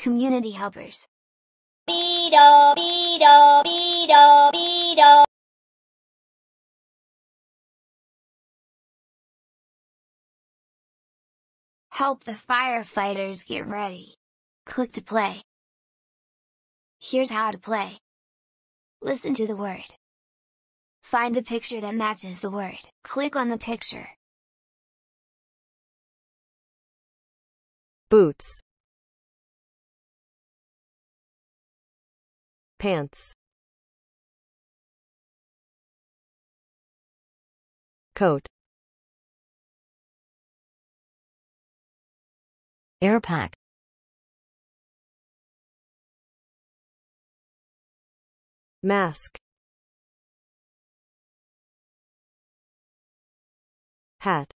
Community helpers. Beetle, beetle, beetle, beetle. Help the firefighters get ready. Click to play. Here's how to play. Listen to the word. Find the picture that matches the word. Click on the picture. Boots pants coat pack, mask hat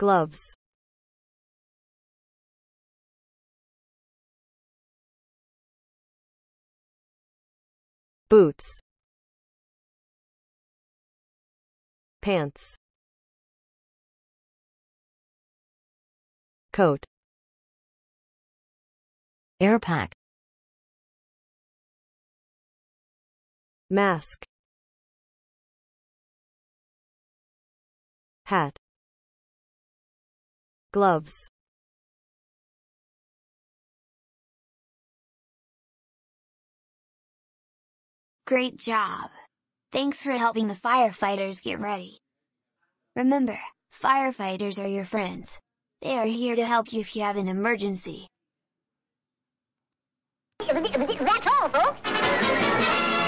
gloves boots pants coat airpack mask hat gloves Great job! Thanks for helping the firefighters get ready. Remember, firefighters are your friends. They are here to help you if you have an emergency. That's all, folks.